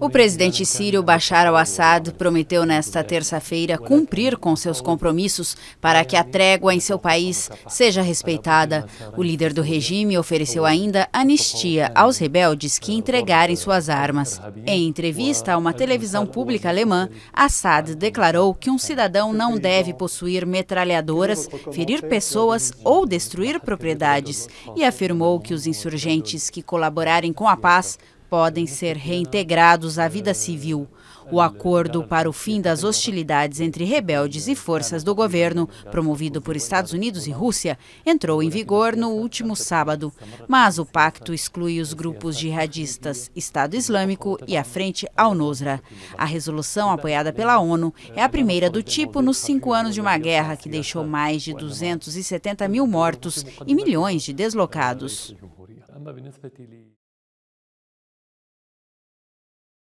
O presidente sírio Bashar al-Assad prometeu nesta terça-feira cumprir com seus compromissos para que a trégua em seu país seja respeitada. O líder do regime ofereceu ainda anistia aos rebeldes que entregarem suas armas. Em entrevista a uma televisão pública alemã, Assad declarou que um cidadão não deve possuir metralhadoras, ferir pessoas ou destruir propriedades e afirmou que os insurgentes que colaborarem com a paz podem ser reintegrados à vida civil. O acordo para o fim das hostilidades entre rebeldes e forças do governo, promovido por Estados Unidos e Rússia, entrou em vigor no último sábado, mas o pacto exclui os grupos jihadistas Estado Islâmico e a Frente Al-Nusra. A resolução apoiada pela ONU é a primeira do tipo nos cinco anos de uma guerra que deixou mais de 270 mil mortos e milhões de deslocados.